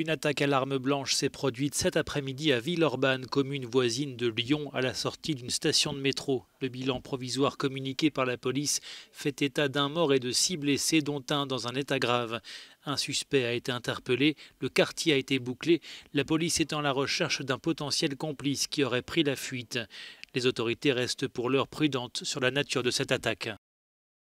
Une attaque à l'arme blanche s'est produite cet après-midi à Villeurbanne, commune voisine de Lyon, à la sortie d'une station de métro. Le bilan provisoire communiqué par la police fait état d'un mort et de six blessés, dont un dans un état grave. Un suspect a été interpellé, le quartier a été bouclé, la police est en la recherche d'un potentiel complice qui aurait pris la fuite. Les autorités restent pour l'heure prudentes sur la nature de cette attaque.